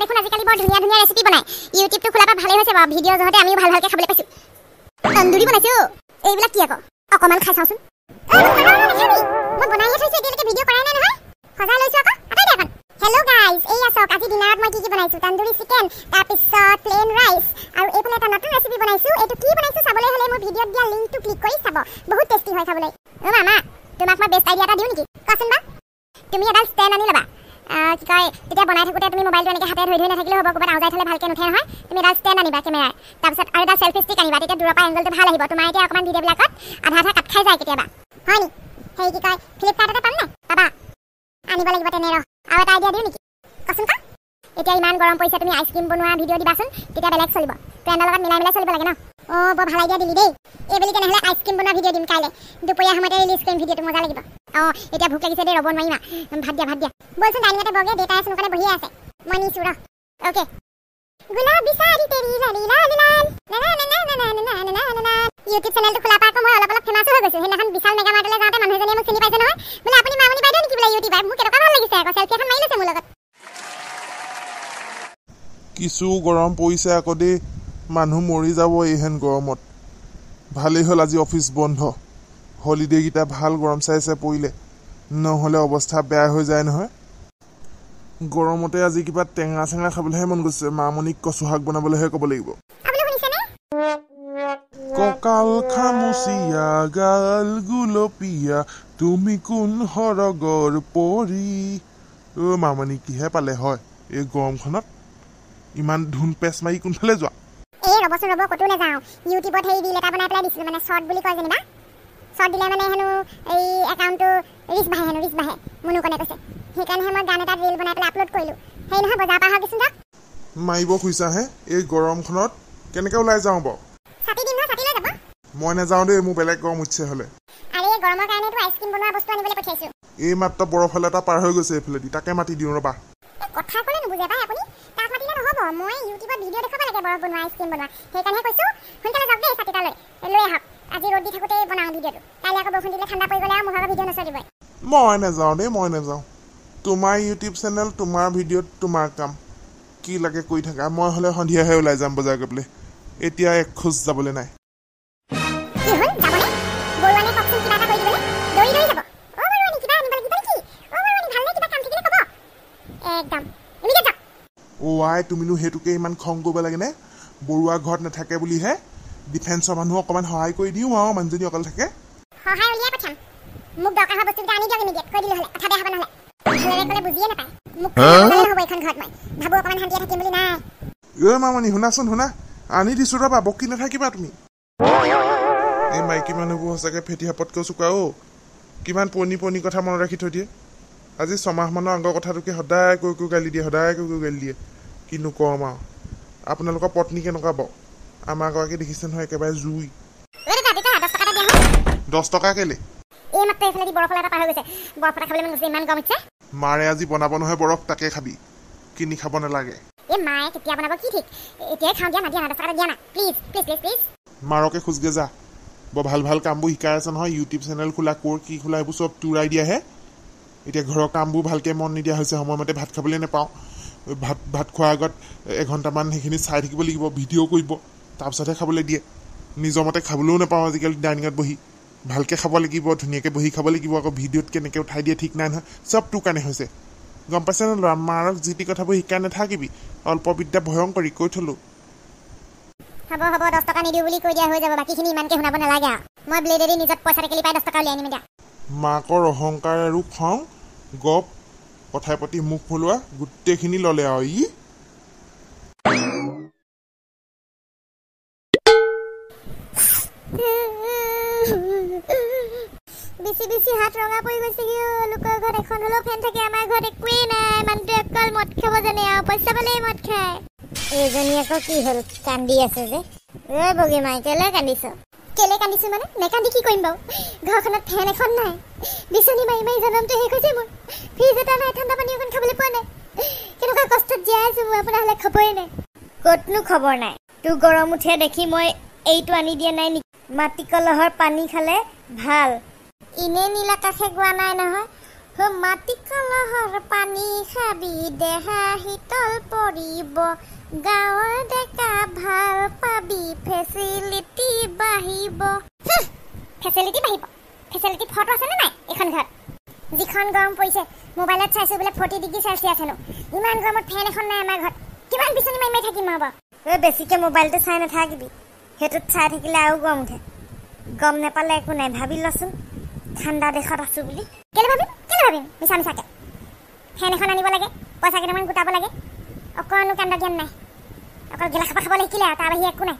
বনাই দেখোন আজিকালি বৰ ধুনীয়া ধুনীয়া ৰেচিপি বনায় ইউটিউবটো খোলাৰ পৰা ভালেই হৈছে বাৰু ভিডিঅ' জহতে আমিও ভাল ভালকৈ খাবলৈ পাইছোঁ তন্দুৰী বনাইছোঁ এইবিলাক কি আকৌ অকণমান খাই চাওঁচোন মই বনাইহে থৈছোঁ এতিয়ালৈকে ভিডিঅ' কৰাই নাই নহয় সজাই লৈছোঁ আকৌ আকৌ এখন হেল্ল' গাইজ এই আছক আজি ডিনাৰত মই কি কি বনাইছোঁ তন্দুৰী চিকেন তাৰপিছত প্লেইন ৰাইচ আৰু এইফালে এটা নতুন ৰেচিপি বনাইছোঁ এইটো কি বনাইছোঁ চাবলৈ হ'লে মোৰ ভিডিঅ'ত দিয়া লিংকটো ক্লিক কৰি চাব বহুত টেষ্টি হয় খাবলৈ অ' মামা তোমাক মই বেষ্ট আইডিয়া এটা দিওঁ নেকি কোৱাচোন বা তুমি এডাল ষ্টেণ্ড আনি ল'বা কি কয় তেতিয়া বনাই থাকোঁতে তুমি মোবাইলটো এনেকৈ হাতে ধুই ধুই নাথাকিলেও হ'ব ক'ৰবাত আওজাই থ'লে ভালকৈ নুঠে নহয় তুমি এডাল ষ্টেণ্ড আনিবা কেমেৰাৰ তাৰপিছত আৰু এডাল চেল্ফি ষ্টিক আনিবা তেতিয়া দূৰৰ পৰা এংগলটো ভাল আহিব তোমাৰ এতিয়া অকণমান ভিডিঅ'বিলাকত আধা আধা কাট খাই যায় কেতিয়াবা হয় নি হেৰি কি কয় ফ্লিপকাৰ্টতে পাম নে পাবা আনিব লাগিব তেনে ৰহ আৰু এটা আইডিয়া দিওঁ নেকি কচোন কা এতিয়া ইমান গৰম পৰিছে তুমি আইচক্ৰীম বনোৱা ভিডিঅ' দিবাচোন তেতিয়া বেলেগ চলিব ফ্ৰেণ্ডৰ লগত মিলাই মিলাই চলিব লাগে ন অঁ বৰ ভাল আইডিয়া দিলি দেই এইবুলি তেনেহ'লে আইচক্ৰীম বনোৱা ভিডিঅ' দিম কাইলৈ দুপৰীয়া সময়তে ৰিলিজ কৰিম ভিডিঅ'টো মজা লাগিব এতিয়া ভোক লাগিছে দেই ৰব নোৱাৰিমা ভাত দিয়া ভাত দিয়া বলচোন ডাইনিঙতে বগে দেউতাই আছে নোকোৱালে বহিয়ে আছে মই নিছো ৰ অকে কিছু গৰম পৰিছে আকৌ দেই মানুহ মৰি যাব এইহেন গৰমত ভালেই হ'ল আজি অফিচ বন্ধ হলিডে'কেইটা ভাল গৰম চাই চাই পৰিলে নহ'লে অৱস্থা বেয়া হৈ যায় নহয় গৰমতে আজি কিবা টেঙা চেঙা খাবলৈহে মন গৈছে মামণিক কচু শাক বনাবলৈহে ক'ব লাগিব কঁকাল খামুচিয়া গাল গুলপীয়া তুমি কোন সৰগৰ পৰি অ' মামণিকীহে পালে হয় এই গৰমখনত ইমান ধুন পেচ মাৰি কোনফালে যোৱা শ্বৰ্ট দিলে মানে হেনো এই একাউণ্টটো ৰিছ বাঢ়ে হেনো ৰিছ বাঢ়ে মোনো কোনে কৈছে সেইকাৰণেহে মই গান এটা ৰিল বনাই পেলাই আপলোড কৰিলোঁ সেই নহয় বজাৰ পৰা আহকচোন যাওক মাৰিব খুজিছাহে এই গৰমখনত কেনেকৈ ওলাই যাওঁ বাৰু ছাতি দিম নহয় ছাতিলৈ যাব মই নাযাওঁ দেই মোৰ বেলেগ গৰম উঠিছে হ'লে আৰে এই গৰমৰ কাৰণেতো আইচক্ৰীম বনোৱা বস্তু আনিবলৈ পঠিয়াইছোঁ এই মাত্ৰ বৰফ এটা পাৰ হৈ গৈছে এইফালেদি তাকে মাতি দিওঁ ৰ'বা কথা ক'লে নুবুজে পাই আপুনি তাক মাতিলে নহ'ব মই ইউটিউবত ভিডিঅ' দেখাব লাগে বৰফ বনোৱা আইচক্ৰীম বনোৱা সেইকাৰণেহে কৈছোঁ সোনকালে যাওক দেই ছাতিটালৈ লৈ আহক আজি ৰ'দ দি থাকোঁতে বনাওঁ ভিডিঅ'টো কালি আকৌ বৰষুণ দিলে ঠাণ্ডা পৰি গ'লে সেইটোকে ইমান খং কৰিব লাগেনে বৰুৱা ঘৰত নাথাকে বুলিহে ডিফেন্সৰ মানুহ অকণমান সহায় কৰি দিওঁ আৰু মানুহজনী অকলে সহায় উলিয়াই পঠাম মোক দৰকাৰ হোৱা বস্তুকেইটা আনি দিয়ক ইমিডিয়েট কৈ দিলে হ'লে কথা বেয়া হ'ব নহ'লে ছোৱালীয়ে ক'লে বুজিয়ে নাপায় মোক হ'ব এইখন ঘৰত মই ভাবোঁ অকণমান শান্তিয়ে থাকিম বুলি নাই ঐ মামণি শুনাচোন শুনা আনি দিছো ৰবা বকি নাথাকিবা তুমি এই মাইকী মানুহবোৰ সঁচাকৈ ফেটি হাপতকৈ চোকা অ' কিমান পনি পনি কথা মনত ৰাখি থৈ দিয়ে আজি ছমাহমানৰ আগৰ কথাটোকে সদায় কৈ কৈ গালি দিয়ে সদায় কৈ কৈ গালি দিয়ে কিনো ক'ম আৰু আপোনালোকৰ পত্নী কেনেকুৱা বাৰু আমাৰ গৰাকী দেখিছে নহয় একেবাৰে জুই দহ টকা কেলে এইমাত্ৰ এইফালে বৰফলা এটা পাৰ হৈ গৈছে বৰফ এটা খাবলৈ মোক ইমান গম উঠিছে মাৰে আজি বনাব নহয় বৰফ তাকে খাবি কিনি খাব নালাগে এই মায়ে কেতিয়া বনাব কি ঠিক এতিয়াই খাওঁ দিয়া নাদিয়া নাটক এটা দিয়া না প্লিজ প্লিজ প্লিজ প্লিজ মাৰকে খোজগে যা বৰ ভাল ভাল কামবোৰ শিকাই আছে নহয় ইউটিউব চেনেল খোলা ক'ৰ কি খোলা সেইবোৰ চব তুৰাই দিয়াহে এতিয়া ঘৰৰ কামবোৰ ভালকৈ মন নিদিয়া হৈছে সময়মতে ভাত খাবলৈ নাপাওঁ ভাত ভাত খোৱাৰ আগত এঘণ্টামান সেইখিনি চাই থাকিব লাগিব ভিডিঅ' কৰিব তাৰপিছতহে খাবলৈ দিয়ে নিজৰ মতে খাবলৈও নাপাওঁ আজিকালি ডাইনিঙত বহি ভালকে খাব লাগিব ধুনীয়াকৈ বহি খাব লাগিব আকৌ ভিডিঅ'ত কেনেকৈ উঠাই দিয়ে ঠিক নাই নহয় চব তোৰ কাৰণে হৈছে গম পাইছে নহ'লে মাৰক যি টি কথাবোৰ শিকাই নাথাকিবি অল্প বিদ্যা ভয়ংকৰী কৈ থলো হ'ব হ'ব দহ টকা নিদিওঁ বুলি কৈ দিয়া হৈ যাব বাকীখিনি ইমানকৈ শুনাব নালাগে আৰু মই ব্লেডেদি নিজত পইচা থাকিলে পাই দহ টকা উলিয়াই আনিম এতিয়া মাকৰ অহংকাৰ আৰু খং গপ কথাই প্ৰতি মুখ ফলোৱা গোটেইখিনি ল'লে আৰু ই Mm-hmm. বেছি বেছি হাত ৰঙা পৰি গৈছে কি লোকৰ ঘৰত এখন হলেও ফেন থাকে আমাৰ ঘৰত একোৱেই নাই মানুহটোৱে অকল মদ খাব জানে আৰু পইচা পালেই মদ খায় এইজনী আকৌ কি হ'ল কান্দি আছে যে ঐ বগী মাই কেলৈ কান্দিছ কেলৈ কান্দিছোঁ মানে নেকান্দি কি কৰিম বাৰু ঘৰখনত ফেন এখন নাই বিচনী মাৰি মাৰি জনমটো শেষ হৈছে মোৰ ফ্ৰিজ এটা নাই ঠাণ্ডা পানী অকণ খাবলৈ পোৱা নাই কেনেকুৱা কষ্টত জীয়াই আছোঁ মোৰ আপোনাৰ হ'লে খবৰেই নাই ক'তনো খবৰ নাই তোৰ গৰম উঠে দেখি মই এইটো আনি দিয়া নাই নেকি মাটি কলহৰ পানী খালে ভাল ইনে নীলা কাষে গোৱা নাই নহয় মাটি কলহৰ পানী খাবি দেহা শীতল পৰিব গাঁৱৰ ডেকা ভাল পাবি ফেচিলিটি বাঢ়িব ফেচিলিটি বাঢ়িব ফেচিলিটি ফটো আছেনে নাই এইখন ঘৰত যিখন গৰম পৰিছে মোবাইলত চাইছোঁ বোলে ফৰ্টি ডিগ্ৰী চেলচিয়াছ হেনো ইমান গৰমত ফেন এখন নাই আমাৰ ঘৰত কিমান বিচনী মাৰি মাৰি থাকিম আৰু বাৰু বেছিকৈ মোবাইলটো চাই নাথাকিবি সেইটোত চাই থাকিলে আৰু গম উঠে গম নাপালে একো নাই ভাবি লচোন ঠাণ্ডা দেশত আছো বুলি কেলে ভাবিম কেলে ভাবিম মিছা মিছাকে ফেন এখন আনিব লাগে পইচা কেইটামান গোটাব লাগে অকণো কাণ্ড জ্ঞান নাই অকল গেলা খাব খাব লাগিছিলে আৰু তাৰ বাহিৰে একো নাই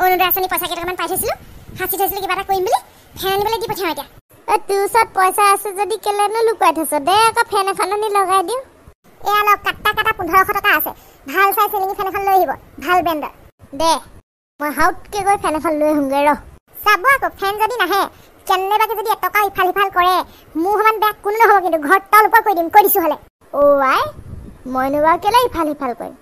অনুদয় আঁচনি পইচা কেইটামান পাই থৈছিলোঁ সাঁচি থৈছিলোঁ কিবা এটা কৰিম বুলি ফেন আনিবলৈ দি পঠিয়াওঁ এতিয়া তোৰ ওচৰত পইচা আছে যদি কেলেনো লুকুৱাই থৈছ দে আকৌ ফেন এখন আনি লগাই দিওঁ এয়া অলপ কাটা কাটা পোন্ধৰশ টকা আছে ভাল চাই চেলিঙি ফেন এখন লৈ আহিব ভাল ব্ৰেণ্ডৰ দে মই হাউতকৈ গৈ ফেন এখন লৈ আহোঁগৈ ৰহ চাব আকৌ ফেন যদি নাহে কেনেবাকে যদি এটকা ইফাল সিফাল কৰে মোৰ সমান বেয়া কোনো নহ'ব কিন্তু ঘৰ তল ওপৰ কৈ দিম কৈ দিছোঁ হ'লে অ' আই মইনো বাৰু কেলৈ ইফাল সিফাল কৰিম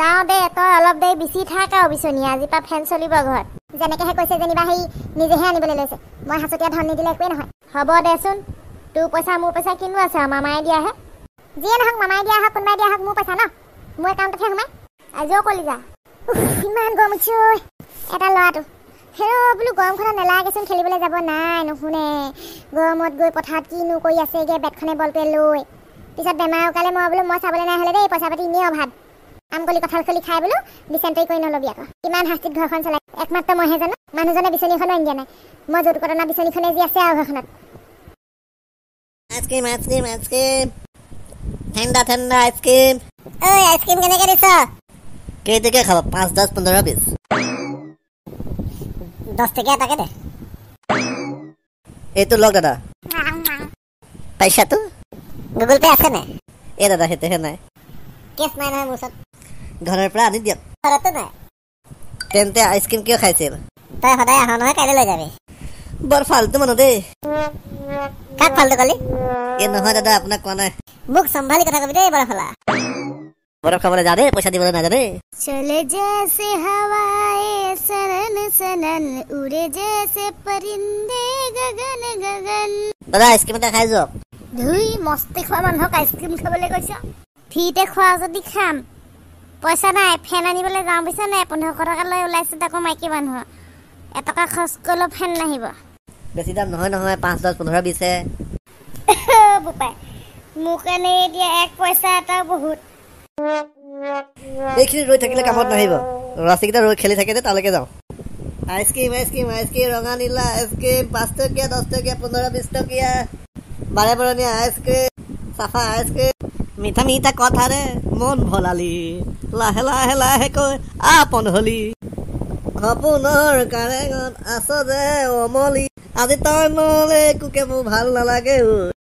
যাওঁ দে তই অলপ দেৰি বিচি থাক আৰু বিচনী আজিৰ পৰা ফেন চলিব ঘৰত যেনেকেহে কৈছে যেনিবা সেই নিজেহে আনিবলৈ লৈছে মই সাঁচতীয়া ধন নিদিলে একোৱেই নহয় হ'ব দেচোন তোৰ পইচা মোৰ পইচা কিনো আছে আৰু মামাই দিয়াহে যিয়ে নহওক মামাই দিয়া হওক কোনোবাই দিয়া হওক মোৰ পইচা ন মোৰ একাউণ্টতহে সোমাই আজিও কলি যা ইমান গৰম উঠিছো এটা ল'ৰাটো হেৰৌ বোলো গৰমখনত নেলাগেচোন খেলিবলৈ যাব নাই নুশুনে গৰমত গৈ পথাৰত কিনো কৰি আছেগৈ বেটখনে বলটোৱে লৈ পিছত বেমাৰ উকালে মই বোলো মই চাবলৈ নাই হ'লে দেই পইচা পাতি এনেই অভাৱ আমকলি কঁঠাল খুলি খাই বোলো ডিচেণ্টাৰী কৰি নল'বি আকৌ ইমান শাস্তিত ঘৰখন চলাই একমাত্ৰ মইহে জানো মানুহজনে বিচনীখনো আনি দিয়া নাই মই যত কটনা বিচনীখনে যি আছে আৰু ঘৰখনত আইচক্ৰীম कई देखे खावा पाँच दस पंद्रह बीस दस टके টাকা দে এই তো পয়সা তো গুগল পে আছে না এ দাদা হেতে হে নাই কেস নাই ঘৰৰ পৰা আনি দিয়া ঘৰতে নাই তেন্তে আইচক্ৰীম কিয় খাইছিল তাই সদায় আহা নহয় কাইলৈ লৈ যাবি বৰ ফাল্টু মানুহ দেই কাক ফাল্টু কলি এ নহয় দাদা আপোনাক কোৱা নাই মোক চম্ভালি কথা কবি দেই বৰ ফালা বরফ খাবার জানে পয়সা দিব না জানে চলে যেসে হাওয়ায় সরন সরন উড়ে যেসে পরিন্দে গগন গগন দাদা আইসক্রিম তা খাইছো ধুই মস্তে খাওয়া মানুহক আইসক্রিম খাবলে কৈছো ফিতে খোৱা যদি খাম পয়সা নাই ফেন আনিবলে যাওঁ বুঝিছে নাই পোন্ধৰশ টকা লৈ ওলাইছো তাকো মাইকী মানুহ এটকা খৰচ কৰিলেও ফেন নাহিব বেছি দাম নহয় নহয় পাঁচ দহ পোন্ধৰ বিছে বোপাই মোৰ কাৰণে এতিয়া এক পইচা এটাও বহুত এইখিনি ৰৈ থাকিলে কামত নাহিব ৰাস্তাকেইটা ৰৈ খেলি থাকে তালৈকে যাওঁ আইচক্ৰীম আইচক্ৰীম আইচক্ৰীম ৰঙা নীলা আইচক্ৰীম পাঁচ টকীয়া দহ টকীয়া পোন্ধৰ বিছ টকীয়া বাৰে বৰণীয়া আইচক্ৰীম চাফা আইচক্ৰীম মিঠা মিঠা কথাৰে মন ভলালি লাহে লাহে লাহে কৈ আ পন্ধলি সপোনৰ কাৰেঙত আছ যে অমলি আজি তই নলে কোকে মোৰ ভাল নালাগে ঐ